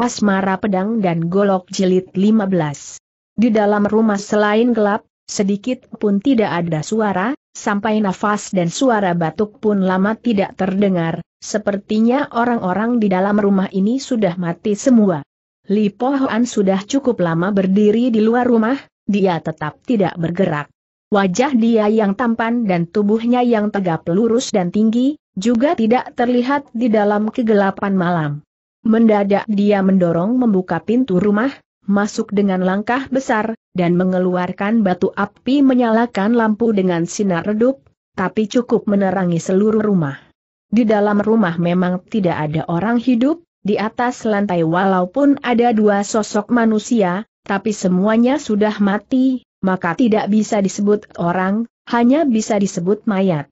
Asmara Pedang dan Golok Jelit 15. Di dalam rumah selain gelap, sedikit pun tidak ada suara, sampai nafas dan suara batuk pun lama tidak terdengar, sepertinya orang-orang di dalam rumah ini sudah mati semua. Li Pohoan sudah cukup lama berdiri di luar rumah, dia tetap tidak bergerak. Wajah dia yang tampan dan tubuhnya yang tegap lurus dan tinggi, juga tidak terlihat di dalam kegelapan malam. Mendadak dia mendorong membuka pintu rumah, masuk dengan langkah besar, dan mengeluarkan batu api menyalakan lampu dengan sinar redup, tapi cukup menerangi seluruh rumah. Di dalam rumah memang tidak ada orang hidup, di atas lantai walaupun ada dua sosok manusia, tapi semuanya sudah mati, maka tidak bisa disebut orang, hanya bisa disebut mayat.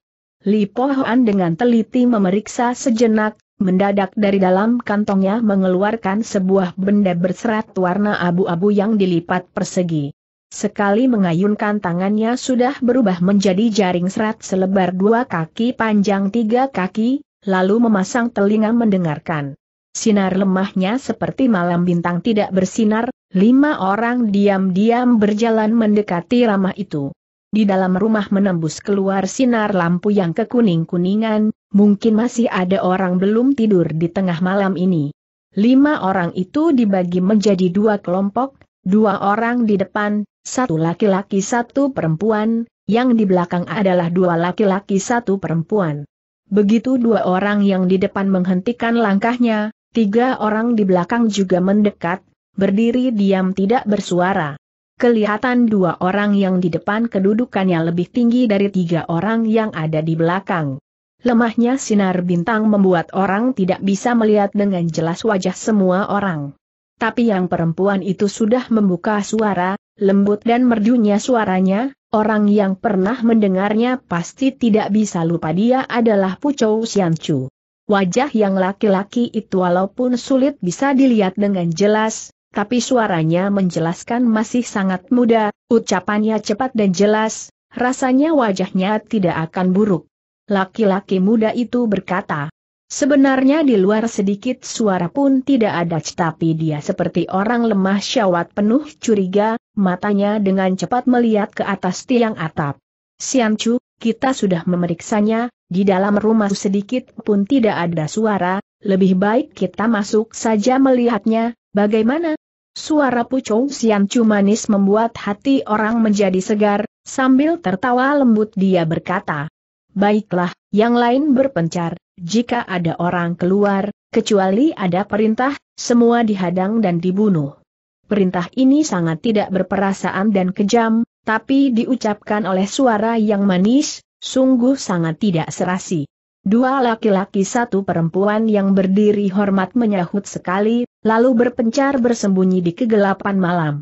Li Pohan dengan teliti memeriksa sejenak, mendadak dari dalam kantongnya mengeluarkan sebuah benda berserat warna abu-abu yang dilipat persegi. Sekali mengayunkan tangannya sudah berubah menjadi jaring serat selebar dua kaki panjang tiga kaki, lalu memasang telinga mendengarkan. Sinar lemahnya seperti malam bintang tidak bersinar, lima orang diam-diam berjalan mendekati ramah itu. Di dalam rumah menembus keluar sinar lampu yang kekuning-kuningan, mungkin masih ada orang belum tidur di tengah malam ini. Lima orang itu dibagi menjadi dua kelompok, dua orang di depan, satu laki-laki satu perempuan, yang di belakang adalah dua laki-laki satu perempuan. Begitu dua orang yang di depan menghentikan langkahnya, tiga orang di belakang juga mendekat, berdiri diam tidak bersuara. Kelihatan dua orang yang di depan kedudukannya lebih tinggi dari tiga orang yang ada di belakang lemahnya sinar bintang membuat orang tidak bisa melihat dengan jelas wajah semua orang. Tapi yang perempuan itu sudah membuka suara, lembut dan merdunya suaranya, orang yang pernah mendengarnya pasti tidak bisa lupa dia adalah Pucou Xianchu. Wajah yang laki-laki itu walaupun sulit bisa dilihat dengan jelas, tapi suaranya menjelaskan masih sangat muda, ucapannya cepat dan jelas, rasanya wajahnya tidak akan buruk laki-laki muda itu berkata. Sebenarnya di luar sedikit suara pun tidak ada tapi dia seperti orang lemah syawat penuh curiga, matanya dengan cepat melihat ke atas tiang atap. Siancu, kita sudah memeriksanya, di dalam rumah sedikit pun tidak ada suara, lebih baik kita masuk saja melihatnya, bagaimana? Suara Sian Siancu manis membuat hati orang menjadi segar, sambil tertawa lembut dia berkata, Baiklah, yang lain berpencar, jika ada orang keluar, kecuali ada perintah, semua dihadang dan dibunuh. Perintah ini sangat tidak berperasaan dan kejam, tapi diucapkan oleh suara yang manis, sungguh sangat tidak serasi. Dua laki-laki satu perempuan yang berdiri hormat menyahut sekali, lalu berpencar bersembunyi di kegelapan malam.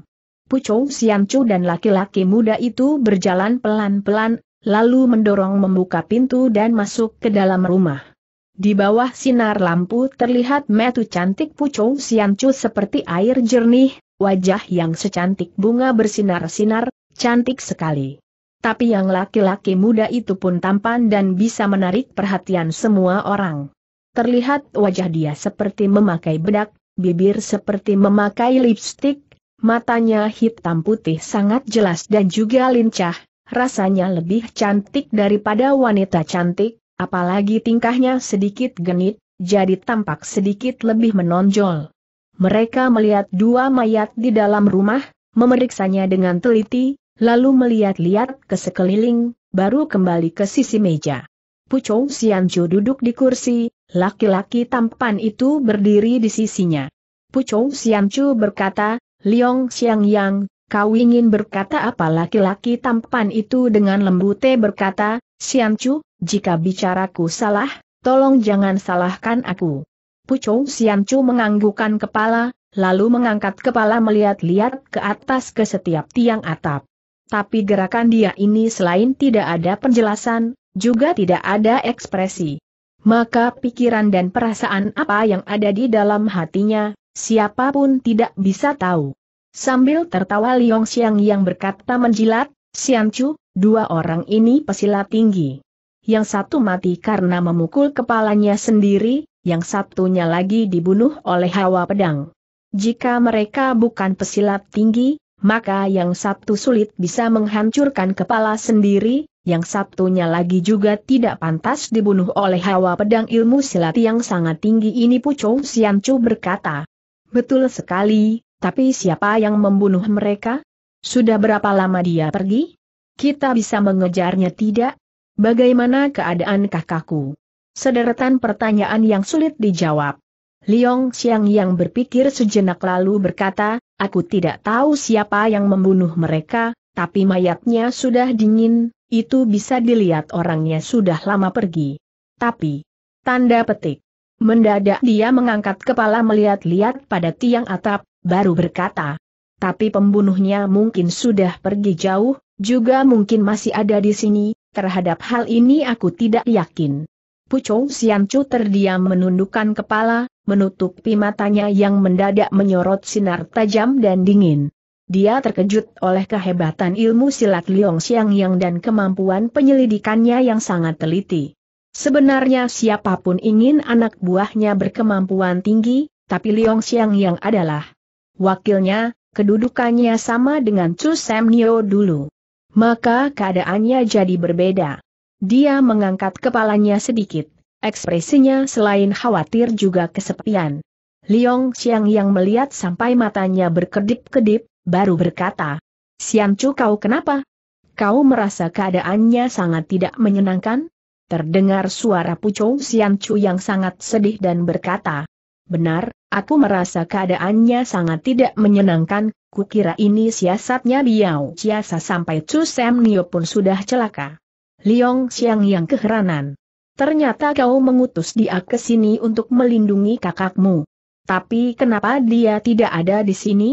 Pucung Siamcu dan laki-laki muda itu berjalan pelan-pelan, lalu mendorong membuka pintu dan masuk ke dalam rumah. Di bawah sinar lampu terlihat metu cantik pucung Siancu seperti air jernih, wajah yang secantik bunga bersinar-sinar, cantik sekali. Tapi yang laki-laki muda itu pun tampan dan bisa menarik perhatian semua orang. Terlihat wajah dia seperti memakai bedak, bibir seperti memakai lipstik, matanya hitam putih sangat jelas dan juga lincah, rasanya lebih cantik daripada wanita cantik, apalagi tingkahnya sedikit genit, jadi tampak sedikit lebih menonjol. Mereka melihat dua mayat di dalam rumah, memeriksanya dengan teliti, lalu melihat-lihat ke sekeliling, baru kembali ke sisi meja. Pucong Sianjo duduk di kursi, laki-laki tampan itu berdiri di sisinya. Pucong Sianjo berkata, Liong Xiang Yang, Kau ingin berkata apa laki-laki tampan itu dengan lembut? berkata, Siancu, jika bicaraku salah, tolong jangan salahkan aku. Pucung Siancu menganggukan kepala, lalu mengangkat kepala melihat-lihat ke atas ke setiap tiang atap. Tapi gerakan dia ini selain tidak ada penjelasan, juga tidak ada ekspresi. Maka pikiran dan perasaan apa yang ada di dalam hatinya, siapapun tidak bisa tahu. Sambil tertawa Liong Xiang yang berkata menjilat, Xiang Chu, dua orang ini pesilat tinggi. Yang satu mati karena memukul kepalanya sendiri, yang satunya lagi dibunuh oleh hawa pedang. Jika mereka bukan pesilat tinggi, maka yang satu sulit bisa menghancurkan kepala sendiri, yang satunya lagi juga tidak pantas dibunuh oleh hawa pedang ilmu silat yang sangat tinggi ini Pucong Chu berkata. Betul sekali, tapi siapa yang membunuh mereka? Sudah berapa lama dia pergi? Kita bisa mengejarnya tidak? Bagaimana keadaan kakakku? Sederetan pertanyaan yang sulit dijawab. Liong Xiang yang berpikir sejenak lalu berkata, aku tidak tahu siapa yang membunuh mereka, tapi mayatnya sudah dingin, itu bisa dilihat orangnya sudah lama pergi. Tapi, tanda petik. Mendadak dia mengangkat kepala melihat-lihat pada tiang atap, baru berkata. Tapi pembunuhnya mungkin sudah pergi jauh, juga mungkin masih ada di sini, terhadap hal ini aku tidak yakin. Pucung Siancu terdiam menundukkan kepala, menutupi matanya yang mendadak menyorot sinar tajam dan dingin. Dia terkejut oleh kehebatan ilmu silat Liong Xiang Yang dan kemampuan penyelidikannya yang sangat teliti. Sebenarnya siapapun ingin anak buahnya berkemampuan tinggi, tapi Liong Xiang Yang adalah wakilnya, kedudukannya sama dengan Chu Sam dulu. Maka keadaannya jadi berbeda. Dia mengangkat kepalanya sedikit, ekspresinya selain khawatir juga kesepian. Liong Xiang yang melihat sampai matanya berkedip-kedip, baru berkata, Xiang Chu kau kenapa? Kau merasa keadaannya sangat tidak menyenangkan? Terdengar suara pucung Xiang Chu yang sangat sedih dan berkata, Benar, Aku merasa keadaannya sangat tidak menyenangkan, kukira ini siasatnya Biao Ciasa sampai Chu Sam Nio pun sudah celaka. Liong Xiang yang keheranan. Ternyata kau mengutus dia ke sini untuk melindungi kakakmu. Tapi kenapa dia tidak ada di sini?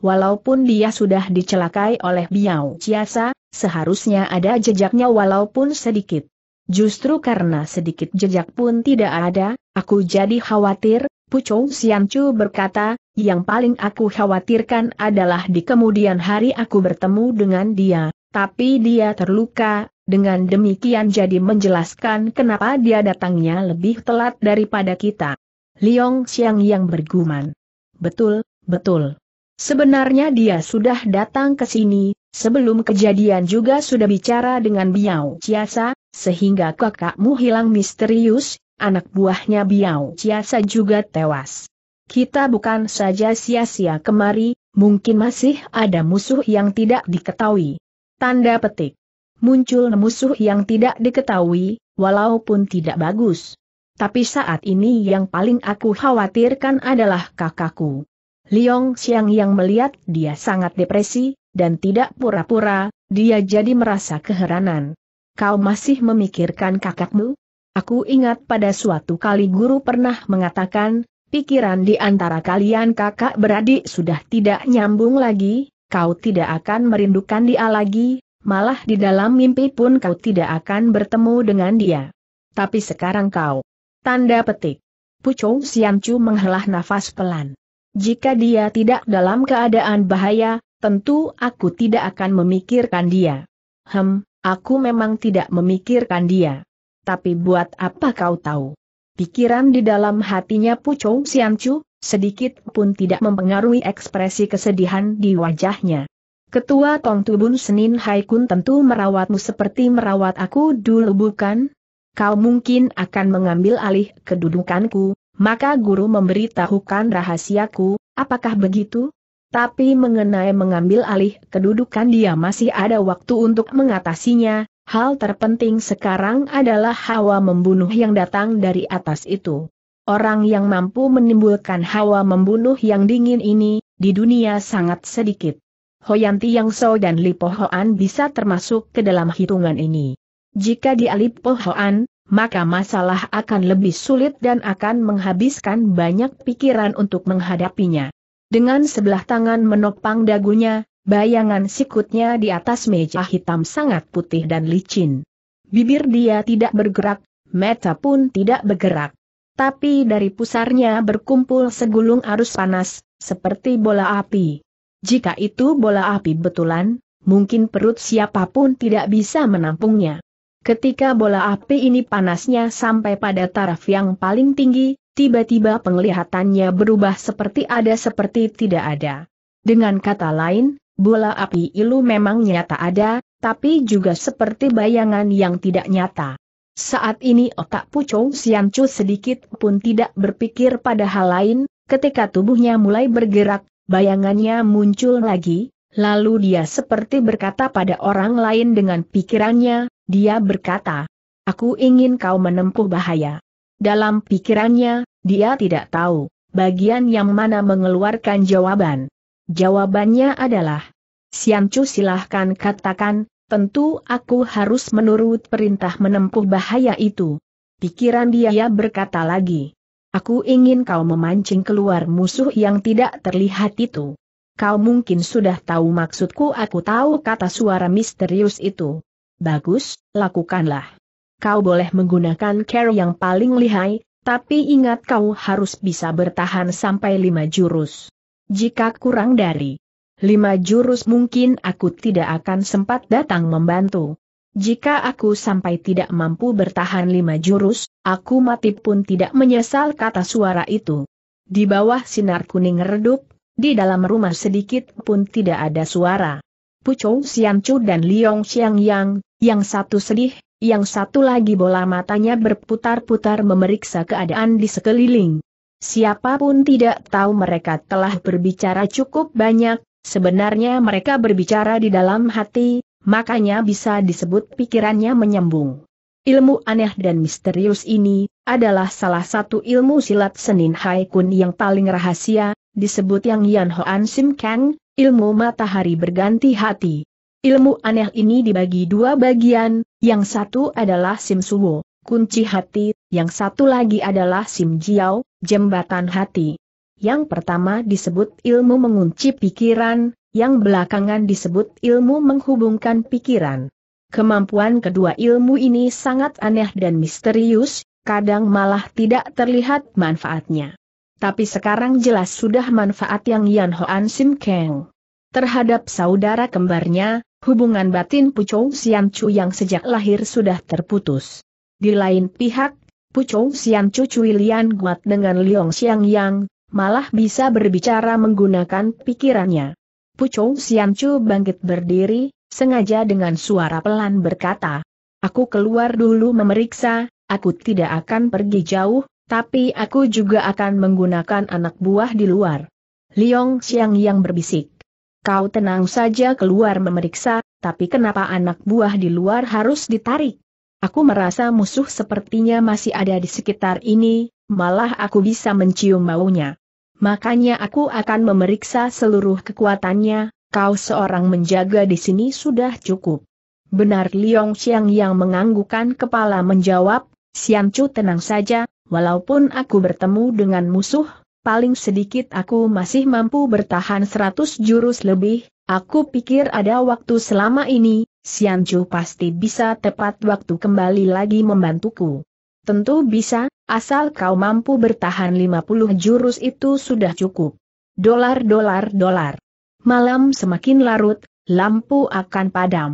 Walaupun dia sudah dicelakai oleh Biao Ciasa, seharusnya ada jejaknya walaupun sedikit. Justru karena sedikit jejak pun tidak ada, aku jadi khawatir, Pucung Siamcu berkata, yang paling aku khawatirkan adalah di kemudian hari aku bertemu dengan dia, tapi dia terluka, dengan demikian jadi menjelaskan kenapa dia datangnya lebih telat daripada kita. Liong Xiang yang berguman. Betul, betul. Sebenarnya dia sudah datang ke sini, sebelum kejadian juga sudah bicara dengan Biao Chiasa, sehingga kakakmu hilang misterius, anak buahnya Biao Ciasa juga tewas. Kita bukan saja sia-sia kemari, mungkin masih ada musuh yang tidak diketahui. Tanda petik. Muncul musuh yang tidak diketahui, walaupun tidak bagus. Tapi saat ini yang paling aku khawatirkan adalah kakakku. Liong Xiang yang melihat dia sangat depresi, dan tidak pura-pura, dia jadi merasa keheranan. Kau masih memikirkan kakakmu? Aku ingat pada suatu kali guru pernah mengatakan, pikiran di antara kalian kakak beradik sudah tidak nyambung lagi, kau tidak akan merindukan dia lagi, malah di dalam mimpi pun kau tidak akan bertemu dengan dia. Tapi sekarang kau. Tanda petik. Pucung Siamcu menghela nafas pelan. Jika dia tidak dalam keadaan bahaya, tentu aku tidak akan memikirkan dia. Hem, aku memang tidak memikirkan dia tapi buat apa kau tahu? Pikiran di dalam hatinya Pucong Siancu, sedikit pun tidak mempengaruhi ekspresi kesedihan di wajahnya. Ketua Tong Tubun Senin Haikun tentu merawatmu seperti merawat aku dulu bukan? Kau mungkin akan mengambil alih kedudukanku, maka guru memberitahukan rahasiaku, apakah begitu? Tapi mengenai mengambil alih kedudukan dia masih ada waktu untuk mengatasinya, hal terpenting sekarang adalah hawa membunuh yang datang dari atas itu. Orang yang mampu menimbulkan hawa membunuh yang dingin ini, di dunia sangat sedikit. Hoyanti Yang So dan Lipo Hoan bisa termasuk ke dalam hitungan ini. Jika dia Lipo Hoan, maka masalah akan lebih sulit dan akan menghabiskan banyak pikiran untuk menghadapinya. Dengan sebelah tangan menopang dagunya, Bayangan sikutnya di atas meja hitam sangat putih dan licin. Bibir dia tidak bergerak, mata pun tidak bergerak. Tapi dari pusarnya berkumpul segulung arus panas, seperti bola api. Jika itu bola api betulan, mungkin perut siapapun tidak bisa menampungnya. Ketika bola api ini panasnya sampai pada taraf yang paling tinggi, tiba-tiba penglihatannya berubah seperti ada seperti tidak ada. Dengan kata lain, Bola api ilu memang nyata ada, tapi juga seperti bayangan yang tidak nyata. Saat ini otak pucung Siancu sedikit pun tidak berpikir pada hal lain, ketika tubuhnya mulai bergerak, bayangannya muncul lagi, lalu dia seperti berkata pada orang lain dengan pikirannya, dia berkata, Aku ingin kau menempuh bahaya. Dalam pikirannya, dia tidak tahu, bagian yang mana mengeluarkan jawaban. Jawabannya adalah, Siancu silahkan katakan, tentu aku harus menurut perintah menempuh bahaya itu. Pikiran dia berkata lagi. Aku ingin kau memancing keluar musuh yang tidak terlihat itu. Kau mungkin sudah tahu maksudku aku tahu kata suara misterius itu. Bagus, lakukanlah. Kau boleh menggunakan care yang paling lihai, tapi ingat kau harus bisa bertahan sampai lima jurus. Jika kurang dari lima jurus mungkin aku tidak akan sempat datang membantu. Jika aku sampai tidak mampu bertahan lima jurus, aku mati pun tidak menyesal kata suara itu. Di bawah sinar kuning redup, di dalam rumah sedikit pun tidak ada suara. Pucung Chu dan Liong Xiang Yang, yang satu sedih, yang satu lagi bola matanya berputar-putar memeriksa keadaan di sekeliling. Siapapun tidak tahu mereka telah berbicara cukup banyak, sebenarnya mereka berbicara di dalam hati, makanya bisa disebut pikirannya menyembung. Ilmu aneh dan misterius ini adalah salah satu ilmu silat Senin Haikun yang paling rahasia, disebut yang Yan Hoan Sim Kang, ilmu matahari berganti hati. Ilmu aneh ini dibagi dua bagian, yang satu adalah Sim Suwo, kunci hati, yang satu lagi adalah Sim Jiao, jembatan hati. Yang pertama disebut ilmu mengunci pikiran, yang belakangan disebut ilmu menghubungkan pikiran. Kemampuan kedua ilmu ini sangat aneh dan misterius, kadang malah tidak terlihat manfaatnya. Tapi sekarang jelas sudah manfaat yang Yan Hoan Sim Kang terhadap saudara kembarnya, hubungan batin Puchong Sian Chu yang sejak lahir sudah terputus. Di lain pihak, Pucung Sian Cucu Lian Guat dengan Liong Xiang Yang, malah bisa berbicara menggunakan pikirannya. Pucung Sian Cu bangkit berdiri, sengaja dengan suara pelan berkata, Aku keluar dulu memeriksa, aku tidak akan pergi jauh, tapi aku juga akan menggunakan anak buah di luar. Liong Xiang Yang berbisik. Kau tenang saja keluar memeriksa, tapi kenapa anak buah di luar harus ditarik? Aku merasa musuh sepertinya masih ada di sekitar ini, malah aku bisa mencium baunya. Makanya aku akan memeriksa seluruh kekuatannya, kau seorang menjaga di sini sudah cukup. Benar Liong Xiang yang menganggukan kepala menjawab, Xiang Chu tenang saja, walaupun aku bertemu dengan musuh, paling sedikit aku masih mampu bertahan seratus jurus lebih, aku pikir ada waktu selama ini, Siancu pasti bisa tepat waktu kembali lagi membantuku. Tentu bisa, asal kau mampu bertahan 50 jurus itu sudah cukup. Dolar dolar dolar. Malam semakin larut, lampu akan padam.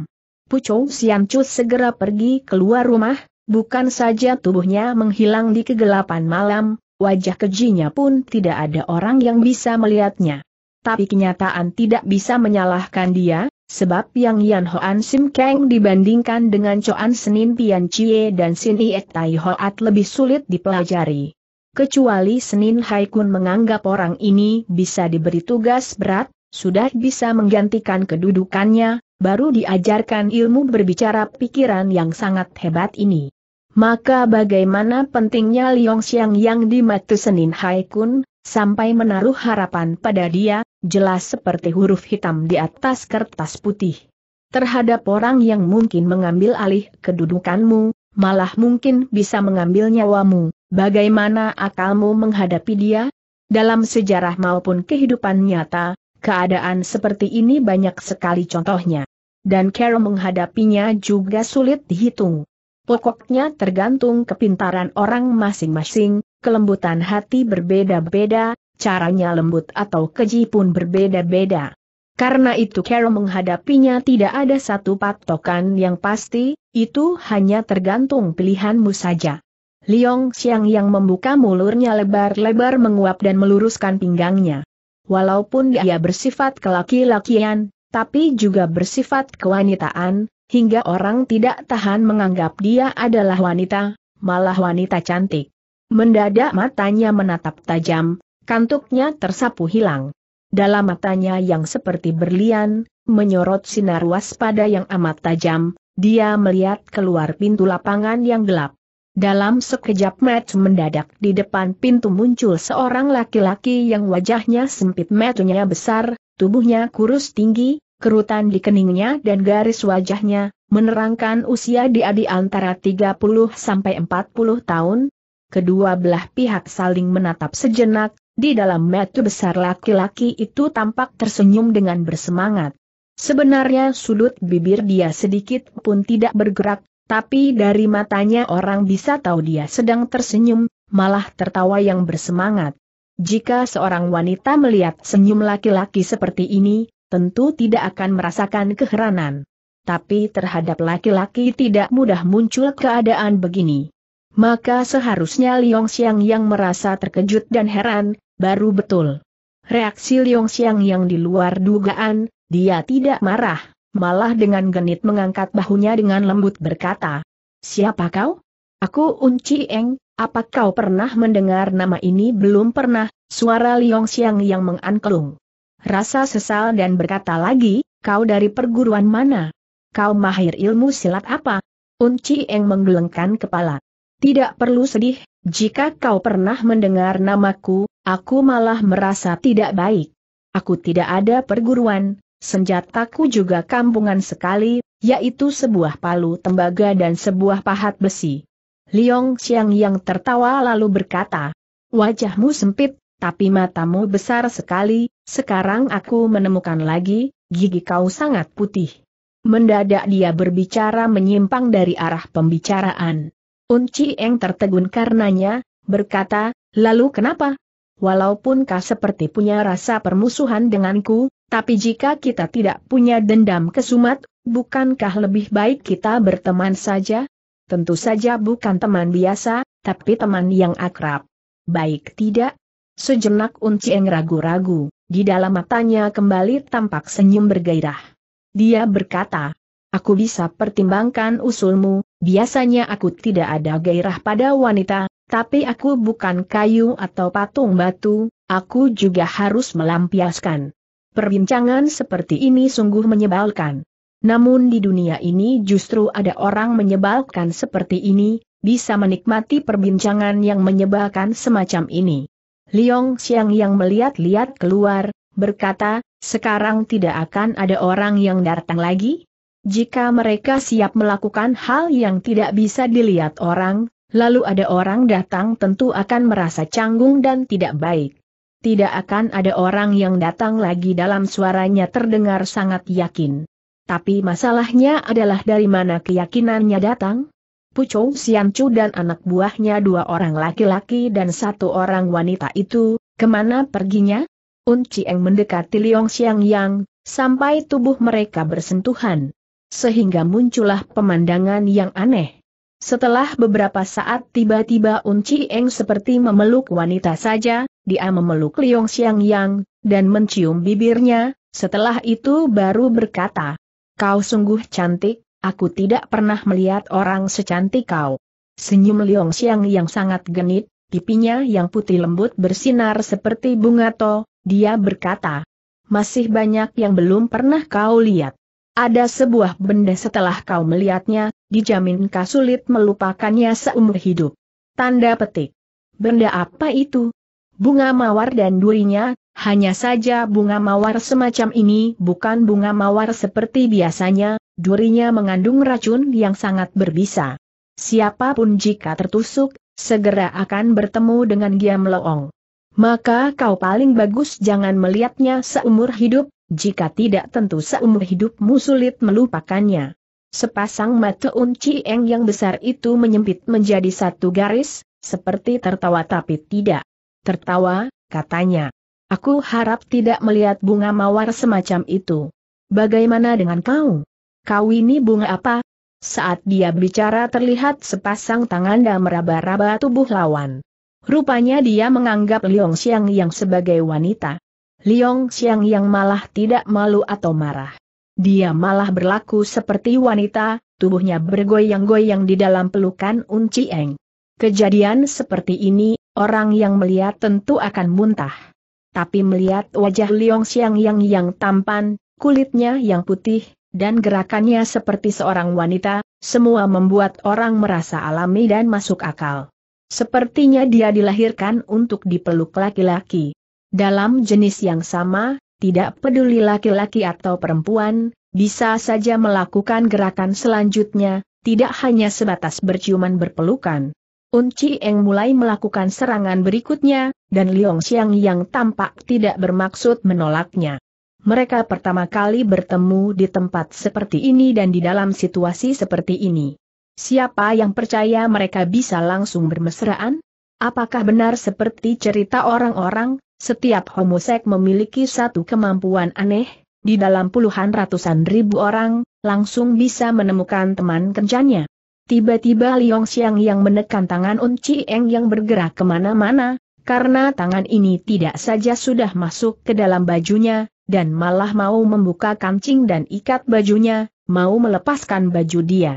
Pucung Siancu segera pergi keluar rumah, bukan saja tubuhnya menghilang di kegelapan malam, wajah kejinya pun tidak ada orang yang bisa melihatnya. Tapi kenyataan tidak bisa menyalahkan dia, Sebab yang Yan Hoan Sim Kang dibandingkan dengan coan Senin Pian Chie dan Sin Iet Tai Hoat lebih sulit dipelajari. Kecuali Senin Hai Kun menganggap orang ini bisa diberi tugas berat, sudah bisa menggantikan kedudukannya, baru diajarkan ilmu berbicara pikiran yang sangat hebat ini. Maka bagaimana pentingnya Liong Xiang yang di mata Senin Hai Kun, sampai menaruh harapan pada dia, jelas seperti huruf hitam di atas kertas putih. Terhadap orang yang mungkin mengambil alih kedudukanmu, malah mungkin bisa mengambil nyawamu, bagaimana akalmu menghadapi dia? Dalam sejarah maupun kehidupan nyata, keadaan seperti ini banyak sekali contohnya. Dan Carol menghadapinya juga sulit dihitung. Pokoknya tergantung kepintaran orang masing-masing, kelembutan hati berbeda-beda, caranya lembut atau keji pun berbeda-beda. Karena itu Carol menghadapinya tidak ada satu patokan yang pasti, itu hanya tergantung pilihanmu saja. Liong Xiang yang membuka mulurnya lebar-lebar menguap dan meluruskan pinggangnya. Walaupun dia bersifat kelaki-lakian, tapi juga bersifat kewanitaan, hingga orang tidak tahan menganggap dia adalah wanita, malah wanita cantik. Mendadak matanya menatap tajam, kantuknya tersapu hilang. Dalam matanya yang seperti berlian, menyorot sinar waspada yang amat tajam, dia melihat keluar pintu lapangan yang gelap. Dalam sekejap match mendadak di depan pintu muncul seorang laki-laki yang wajahnya sempit matanya besar, tubuhnya kurus tinggi, kerutan di keningnya dan garis wajahnya, menerangkan usia dia di antara 30 sampai 40 tahun. Kedua belah pihak saling menatap sejenak, di dalam metu besar laki-laki itu tampak tersenyum dengan bersemangat. Sebenarnya sudut bibir dia sedikit pun tidak bergerak, tapi dari matanya orang bisa tahu dia sedang tersenyum, malah tertawa yang bersemangat. Jika seorang wanita melihat senyum laki-laki seperti ini, tentu tidak akan merasakan keheranan. Tapi terhadap laki-laki tidak mudah muncul keadaan begini. Maka seharusnya Liong Xiang yang merasa terkejut dan heran, baru betul. Reaksi Liong Xiang yang di luar dugaan, dia tidak marah, malah dengan genit mengangkat bahunya dengan lembut berkata, Siapa kau? Aku Unci Eng, apa kau pernah mendengar nama ini belum pernah, suara Liong Xiang yang mengangkelung rasa sesal dan berkata lagi, kau dari perguruan mana? Kau mahir ilmu silat apa? Unci Eng menggelengkan kepala. Tidak perlu sedih, jika kau pernah mendengar namaku, aku malah merasa tidak baik. Aku tidak ada perguruan, senjataku juga kampungan sekali, yaitu sebuah palu tembaga dan sebuah pahat besi. Liong Xiang yang tertawa lalu berkata, Wajahmu sempit, tapi matamu besar sekali, sekarang aku menemukan lagi, gigi kau sangat putih. Mendadak dia berbicara menyimpang dari arah pembicaraan. Unci Eng tertegun karenanya, berkata, lalu kenapa? Walaupun kau seperti punya rasa permusuhan denganku, tapi jika kita tidak punya dendam kesumat, bukankah lebih baik kita berteman saja? Tentu saja bukan teman biasa, tapi teman yang akrab. Baik tidak, Sejenak Uncieng ragu-ragu, di dalam matanya kembali tampak senyum bergairah. Dia berkata, Aku bisa pertimbangkan usulmu, biasanya aku tidak ada gairah pada wanita, tapi aku bukan kayu atau patung batu, aku juga harus melampiaskan. Perbincangan seperti ini sungguh menyebalkan. Namun di dunia ini justru ada orang menyebalkan seperti ini, bisa menikmati perbincangan yang menyebalkan semacam ini. Liong Xiang yang melihat-lihat keluar, berkata, sekarang tidak akan ada orang yang datang lagi? Jika mereka siap melakukan hal yang tidak bisa dilihat orang, lalu ada orang datang tentu akan merasa canggung dan tidak baik. Tidak akan ada orang yang datang lagi dalam suaranya terdengar sangat yakin. Tapi masalahnya adalah dari mana keyakinannya datang? Pucung Siamcu dan anak buahnya dua orang laki-laki dan satu orang wanita itu, kemana perginya? Uncieng mendekati Liong Xiang Yang, sampai tubuh mereka bersentuhan. Sehingga muncullah pemandangan yang aneh. Setelah beberapa saat tiba-tiba Uncieng seperti memeluk wanita saja, dia memeluk Liong Xiang Yang, dan mencium bibirnya, setelah itu baru berkata, Kau sungguh cantik, Aku tidak pernah melihat orang secantik kau. Senyum Liong Xiang yang sangat genit, pipinya yang putih lembut bersinar seperti bunga to, dia berkata. Masih banyak yang belum pernah kau lihat. Ada sebuah benda setelah kau melihatnya, dijamin kau sulit melupakannya seumur hidup. Tanda petik. Benda apa itu? Bunga mawar dan durinya, hanya saja bunga mawar semacam ini bukan bunga mawar seperti biasanya, durinya mengandung racun yang sangat berbisa. Siapapun jika tertusuk, segera akan bertemu dengan giam Loong. Maka kau paling bagus jangan melihatnya seumur hidup, jika tidak tentu seumur hidupmu sulit melupakannya. Sepasang mata unci eng yang besar itu menyempit menjadi satu garis, seperti tertawa tapi tidak. Tertawa, katanya. Aku harap tidak melihat bunga mawar semacam itu. Bagaimana dengan kau? Kau ini bunga apa? Saat dia bicara terlihat sepasang tangan dan meraba-raba tubuh lawan. Rupanya dia menganggap Liong Xiang yang sebagai wanita. Liong Xiang yang malah tidak malu atau marah. Dia malah berlaku seperti wanita, tubuhnya bergoyang-goyang di dalam pelukan Unci Eng. Kejadian seperti ini, orang yang melihat tentu akan muntah. Tapi melihat wajah Liong Xiang yang yang tampan, kulitnya yang putih, dan gerakannya seperti seorang wanita, semua membuat orang merasa alami dan masuk akal. Sepertinya dia dilahirkan untuk dipeluk laki-laki. Dalam jenis yang sama, tidak peduli laki-laki atau perempuan, bisa saja melakukan gerakan selanjutnya, tidak hanya sebatas berciuman berpelukan. Unci Eng mulai melakukan serangan berikutnya, dan Liong Xiang yang tampak tidak bermaksud menolaknya mereka pertama kali bertemu di tempat seperti ini dan di dalam situasi seperti ini. Siapa yang percaya mereka bisa langsung bermesraan? Apakah benar seperti cerita orang-orang, setiap homosek memiliki satu kemampuan aneh, di dalam puluhan ratusan ribu orang, langsung bisa menemukan teman kencannya? Tiba-tiba Liong Xiang yang menekan tangan Unci Eng yang bergerak kemana-mana, karena tangan ini tidak saja sudah masuk ke dalam bajunya, dan malah mau membuka kancing dan ikat bajunya, mau melepaskan baju dia.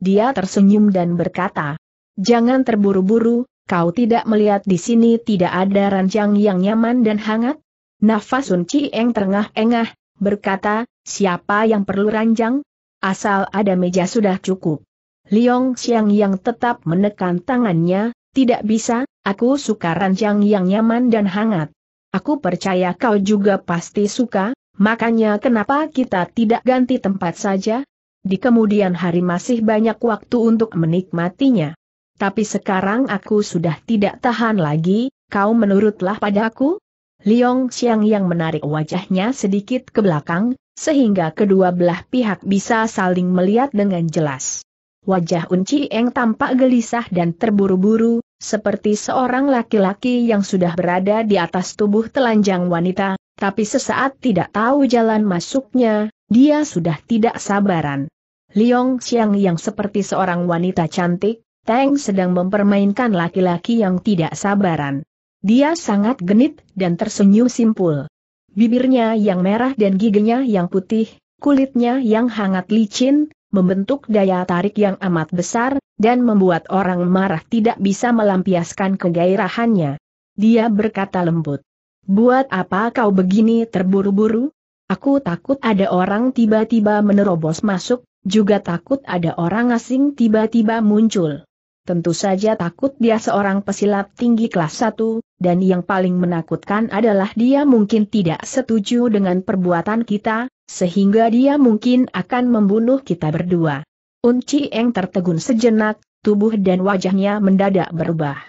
Dia tersenyum dan berkata, Jangan terburu-buru, kau tidak melihat di sini tidak ada ranjang yang nyaman dan hangat? Nafas Sun Chieng terengah-engah, berkata, siapa yang perlu ranjang? Asal ada meja sudah cukup. Liong Xiang yang tetap menekan tangannya, tidak bisa, aku suka ranjang yang nyaman dan hangat. Aku percaya kau juga pasti suka, makanya kenapa kita tidak ganti tempat saja? Di kemudian hari masih banyak waktu untuk menikmatinya. Tapi sekarang aku sudah tidak tahan lagi, kau menurutlah padaku? Liong Xiang yang menarik wajahnya sedikit ke belakang, sehingga kedua belah pihak bisa saling melihat dengan jelas. Wajah Unci Eng tampak gelisah dan terburu-buru, seperti seorang laki-laki yang sudah berada di atas tubuh telanjang wanita, tapi sesaat tidak tahu jalan masuknya, dia sudah tidak sabaran. Liong Xiang yang seperti seorang wanita cantik, Teng sedang mempermainkan laki-laki yang tidak sabaran. Dia sangat genit dan tersenyum simpul. Bibirnya yang merah dan giginya yang putih, kulitnya yang hangat licin, membentuk daya tarik yang amat besar, dan membuat orang marah tidak bisa melampiaskan kegairahannya. Dia berkata lembut. Buat apa kau begini terburu-buru? Aku takut ada orang tiba-tiba menerobos masuk, juga takut ada orang asing tiba-tiba muncul. Tentu saja takut dia seorang pesilat tinggi kelas 1, dan yang paling menakutkan adalah dia mungkin tidak setuju dengan perbuatan kita, sehingga dia mungkin akan membunuh kita berdua. Unci Eng tertegun sejenak, tubuh dan wajahnya mendadak berubah.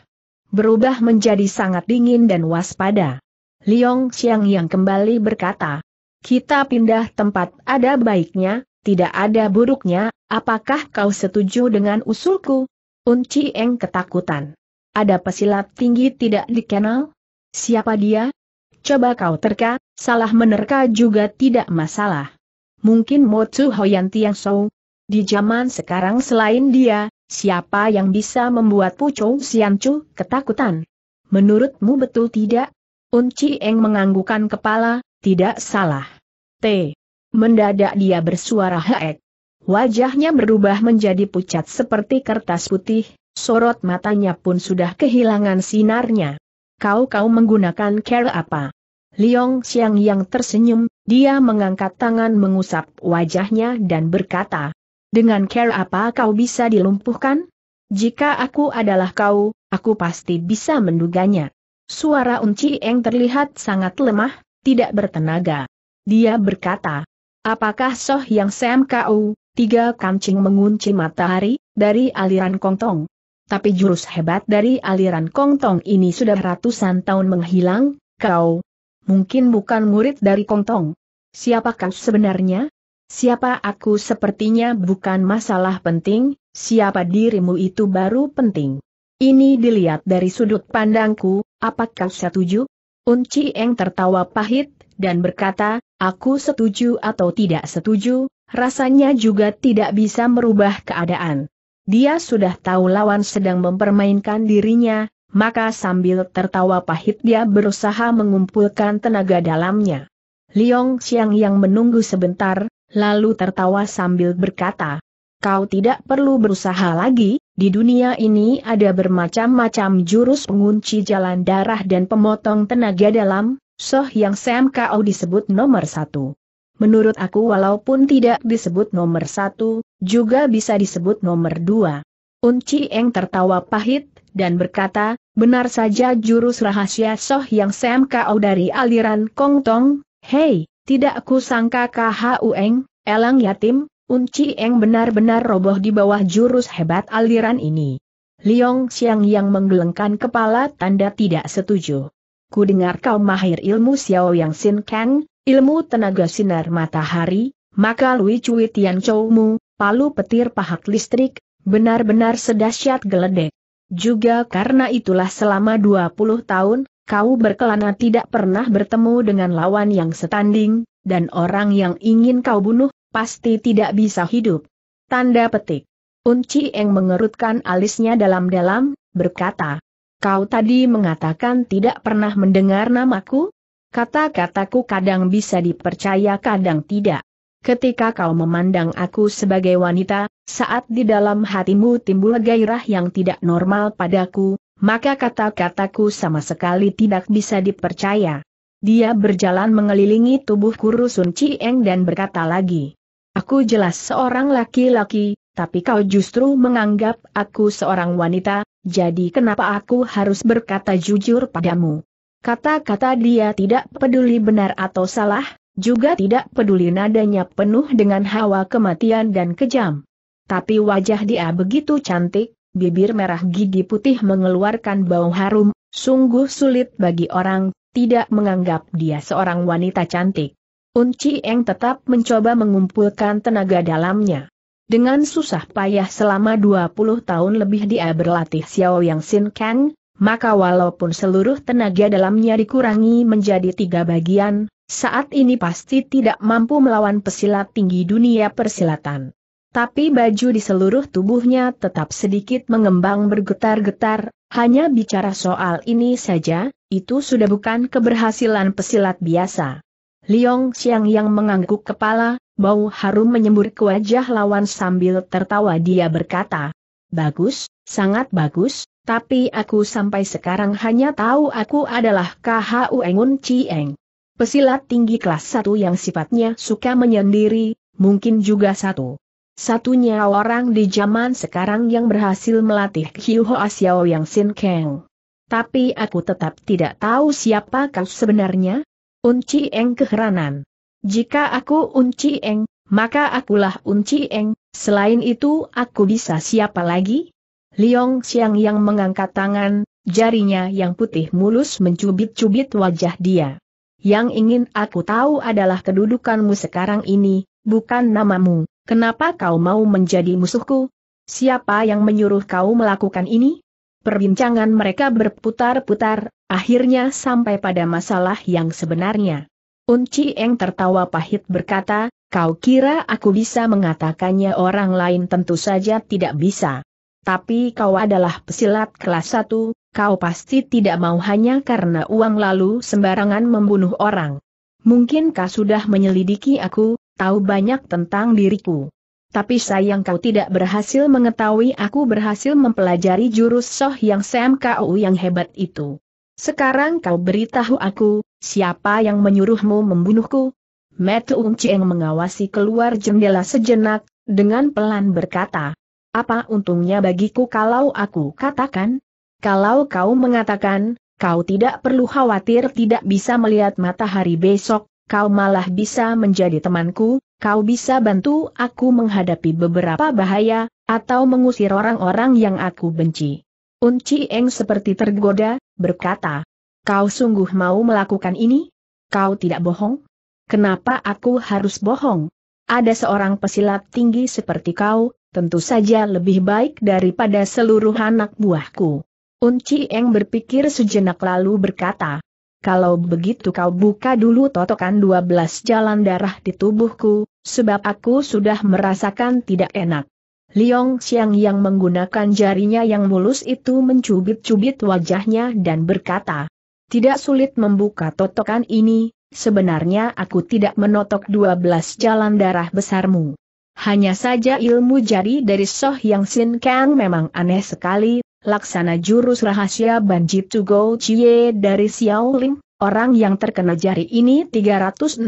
Berubah menjadi sangat dingin dan waspada. Liong Xiang yang kembali berkata, kita pindah tempat ada baiknya, tidak ada buruknya, apakah kau setuju dengan usulku? Unci Eng ketakutan. Ada pesilat tinggi tidak dikenal? Siapa dia? Coba kau terka, salah menerka juga tidak masalah. Mungkin Tzu Hoyan Tiang Sou. Di zaman sekarang selain dia, siapa yang bisa membuat Pucou Chu ketakutan? Menurutmu betul tidak? Unci Eng menganggukan kepala, tidak salah. T. Mendadak dia bersuara heek. Wajahnya berubah menjadi pucat seperti kertas putih, sorot matanya pun sudah kehilangan sinarnya. Kau-kau menggunakan care apa? Liong Xiang yang tersenyum, dia mengangkat tangan mengusap wajahnya dan berkata, Dengan care apa kau bisa dilumpuhkan? Jika aku adalah kau, aku pasti bisa menduganya. Suara Unci Eng terlihat sangat lemah, tidak bertenaga. Dia berkata, Apakah Soh Yang Sam kau, tiga kancing mengunci matahari, dari aliran kongtong. Tapi jurus hebat dari aliran kongtong ini sudah ratusan tahun menghilang, kau mungkin bukan murid dari kongtong. Siapa kau sebenarnya? Siapa aku sepertinya bukan masalah penting, siapa dirimu itu baru penting. Ini dilihat dari sudut pandangku, apakah setuju? Unci Eng tertawa pahit, dan berkata, aku setuju atau tidak setuju, Rasanya juga tidak bisa merubah keadaan. Dia sudah tahu lawan sedang mempermainkan dirinya, maka sambil tertawa pahit dia berusaha mengumpulkan tenaga dalamnya. Liong Xiang yang menunggu sebentar, lalu tertawa sambil berkata, Kau tidak perlu berusaha lagi, di dunia ini ada bermacam-macam jurus pengunci jalan darah dan pemotong tenaga dalam, Soh Yang Sam Kau disebut nomor satu. Menurut aku walaupun tidak disebut nomor satu, juga bisa disebut nomor dua. Unci Eng tertawa pahit, dan berkata, benar saja jurus rahasia soh yang Sam Kao dari aliran Kong Tong, hei, tidak ku sangka KHU Eng, elang yatim, Unci Eng benar-benar roboh di bawah jurus hebat aliran ini. Liong Xiang yang menggelengkan kepala tanda tidak setuju. Ku dengar kau mahir ilmu Xiao Yang Sin Kang, ilmu tenaga sinar matahari, maka Lui Cui Tian Chou palu petir pahat listrik, benar-benar sedahsyat geledek. Juga karena itulah selama 20 tahun, kau berkelana tidak pernah bertemu dengan lawan yang setanding, dan orang yang ingin kau bunuh, pasti tidak bisa hidup. Tanda petik. Unci Eng mengerutkan alisnya dalam-dalam, berkata, Kau tadi mengatakan tidak pernah mendengar namaku? Kata-kataku kadang bisa dipercaya kadang tidak. Ketika kau memandang aku sebagai wanita, saat di dalam hatimu timbul gairah yang tidak normal padaku, maka kata-kataku sama sekali tidak bisa dipercaya. Dia berjalan mengelilingi tubuh Kurusun Cieng dan berkata lagi. Aku jelas seorang laki-laki, tapi kau justru menganggap aku seorang wanita, jadi kenapa aku harus berkata jujur padamu? Kata-kata dia tidak peduli benar atau salah, juga tidak peduli nadanya penuh dengan hawa kematian dan kejam. Tapi wajah dia begitu cantik, bibir merah gigi putih mengeluarkan bau harum, sungguh sulit bagi orang, tidak menganggap dia seorang wanita cantik. Unci Eng tetap mencoba mengumpulkan tenaga dalamnya. Dengan susah payah selama 20 tahun lebih dia berlatih Xiao Yang Sin Kang, maka walaupun seluruh tenaga dalamnya dikurangi menjadi tiga bagian, saat ini pasti tidak mampu melawan pesilat tinggi dunia persilatan. Tapi baju di seluruh tubuhnya tetap sedikit mengembang bergetar-getar, hanya bicara soal ini saja, itu sudah bukan keberhasilan pesilat biasa. Liong Xiang yang mengangguk kepala, bau harum menyembur ke wajah lawan sambil tertawa dia berkata, Bagus, sangat bagus, tapi aku sampai sekarang hanya tahu aku adalah KHU Engun Cieng. Pesilat tinggi kelas satu yang sifatnya suka menyendiri, mungkin juga satu. Satunya orang di zaman sekarang yang berhasil melatih Hiu Hoa Xiao Yang Sin Kang. Tapi aku tetap tidak tahu siapa kau sebenarnya. Unci Eng keheranan. Jika aku Unci Eng, maka akulah Unci Eng, selain itu aku bisa siapa lagi? Liong Xiang yang mengangkat tangan, jarinya yang putih mulus mencubit-cubit wajah dia. Yang ingin aku tahu adalah kedudukanmu sekarang ini, bukan namamu. Kenapa kau mau menjadi musuhku? Siapa yang menyuruh kau melakukan ini? Perbincangan mereka berputar-putar, akhirnya sampai pada masalah yang sebenarnya. Unci Eng tertawa pahit berkata, kau kira aku bisa mengatakannya orang lain tentu saja tidak bisa tapi kau adalah pesilat kelas satu, kau pasti tidak mau hanya karena uang lalu sembarangan membunuh orang. Mungkin kau sudah menyelidiki aku, tahu banyak tentang diriku. Tapi sayang kau tidak berhasil mengetahui aku berhasil mempelajari jurus soh yang sam kau yang hebat itu. Sekarang kau beritahu aku, siapa yang menyuruhmu membunuhku? Metu Ung Cieng mengawasi keluar jendela sejenak, dengan pelan berkata, apa untungnya bagiku kalau aku katakan? Kalau kau mengatakan, kau tidak perlu khawatir tidak bisa melihat matahari besok, kau malah bisa menjadi temanku, kau bisa bantu aku menghadapi beberapa bahaya, atau mengusir orang-orang yang aku benci. Unci Eng seperti tergoda, berkata, Kau sungguh mau melakukan ini? Kau tidak bohong? Kenapa aku harus bohong? Ada seorang pesilat tinggi seperti kau, tentu saja lebih baik daripada seluruh anak buahku. Unci Eng berpikir sejenak lalu berkata, kalau begitu kau buka dulu totokan 12 jalan darah di tubuhku, sebab aku sudah merasakan tidak enak. Liong Xiang yang menggunakan jarinya yang mulus itu mencubit-cubit wajahnya dan berkata, tidak sulit membuka totokan ini, sebenarnya aku tidak menotok 12 jalan darah besarmu. Hanya saja ilmu jari dari Soh Yang Sin Kang memang aneh sekali, laksana jurus rahasia Banji Tu Go Chie dari Xiao Ling, orang yang terkena jari ini 360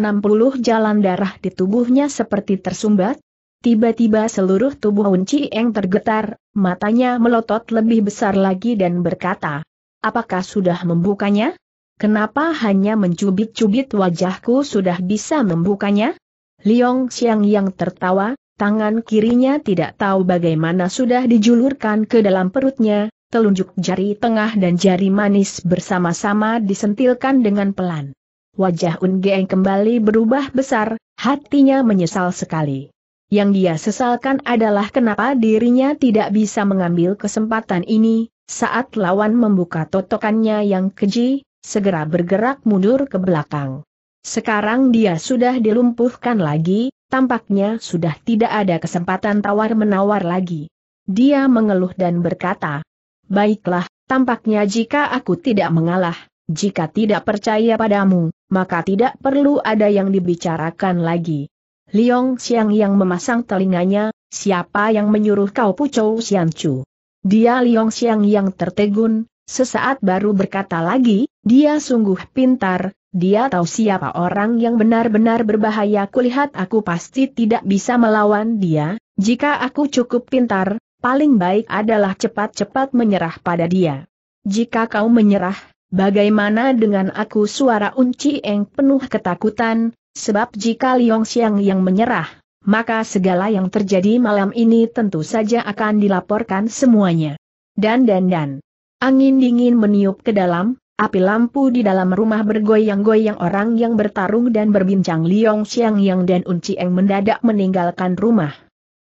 jalan darah di tubuhnya seperti tersumbat. Tiba-tiba seluruh tubuh Unci Eng tergetar, matanya melotot lebih besar lagi dan berkata, Apakah sudah membukanya? Kenapa hanya mencubit-cubit wajahku sudah bisa membukanya? Liong Xiang yang tertawa, tangan kirinya tidak tahu bagaimana sudah dijulurkan ke dalam perutnya, telunjuk jari tengah dan jari manis bersama-sama disentilkan dengan pelan. Wajah Geng kembali berubah besar, hatinya menyesal sekali. Yang dia sesalkan adalah kenapa dirinya tidak bisa mengambil kesempatan ini, saat lawan membuka totokannya yang keji, segera bergerak mundur ke belakang. Sekarang dia sudah dilumpuhkan lagi, tampaknya sudah tidak ada kesempatan tawar-menawar lagi. Dia mengeluh dan berkata, Baiklah, tampaknya jika aku tidak mengalah, jika tidak percaya padamu, maka tidak perlu ada yang dibicarakan lagi. Liong Xiang yang memasang telinganya, siapa yang menyuruh kau pucau Xian Chu? Dia Liong Xiang yang tertegun, sesaat baru berkata lagi, dia sungguh pintar, dia tahu siapa orang yang benar-benar berbahaya kulihat aku pasti tidak bisa melawan dia, jika aku cukup pintar, paling baik adalah cepat-cepat menyerah pada dia. Jika kau menyerah, bagaimana dengan aku suara Unci Eng penuh ketakutan, sebab jika Liong Xiang yang menyerah, maka segala yang terjadi malam ini tentu saja akan dilaporkan semuanya. Dan dan dan. Angin dingin meniup ke dalam, Api lampu di dalam rumah bergoyang-goyang orang yang bertarung dan berbincang Liong Xiang Yang dan Un mendadak meninggalkan rumah.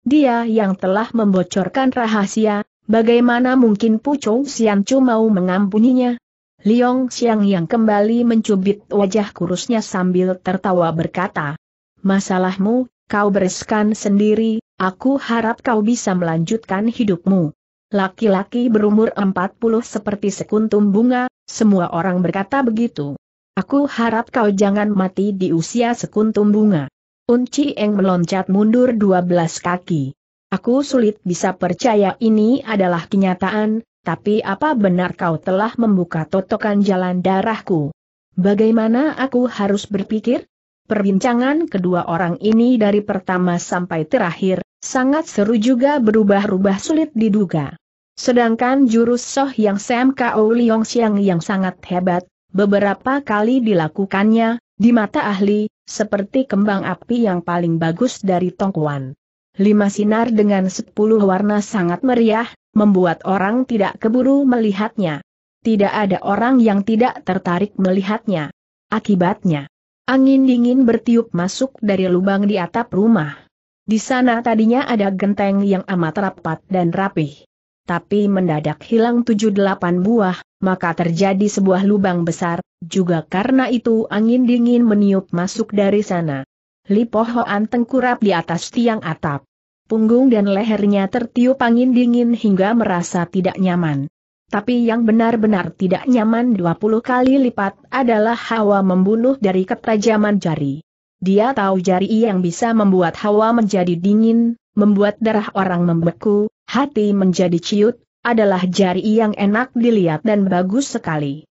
Dia yang telah membocorkan rahasia, bagaimana mungkin Pucung Xiang Chu mau mengampuninya? Liong Xiang yang kembali mencubit wajah kurusnya sambil tertawa berkata, Masalahmu, kau bereskan sendiri, aku harap kau bisa melanjutkan hidupmu laki-laki berumur 40 seperti sekuntum bunga, semua orang berkata begitu. Aku harap kau jangan mati di usia sekuntum bunga. Unci Eng meloncat mundur 12 kaki. Aku sulit bisa percaya ini adalah kenyataan, tapi apa benar kau telah membuka totokan jalan darahku? Bagaimana aku harus berpikir? Perbincangan kedua orang ini dari pertama sampai terakhir, sangat seru juga berubah-ubah sulit diduga. Sedangkan jurus Soh yang Sam Kao Liong Xiang yang sangat hebat, beberapa kali dilakukannya, di mata ahli, seperti kembang api yang paling bagus dari Tongkuan. Lima sinar dengan sepuluh warna sangat meriah, membuat orang tidak keburu melihatnya. Tidak ada orang yang tidak tertarik melihatnya. Akibatnya, angin dingin bertiup masuk dari lubang di atap rumah. Di sana tadinya ada genteng yang amat rapat dan rapih tapi mendadak hilang tujuh delapan buah, maka terjadi sebuah lubang besar, juga karena itu angin dingin meniup masuk dari sana. Lipohoan tengkurap di atas tiang atap. Punggung dan lehernya tertiup angin dingin hingga merasa tidak nyaman. Tapi yang benar-benar tidak nyaman 20 kali lipat adalah hawa membunuh dari ketajaman jari. Dia tahu jari yang bisa membuat hawa menjadi dingin, membuat darah orang membeku, Hati menjadi ciut, adalah jari yang enak dilihat dan bagus sekali.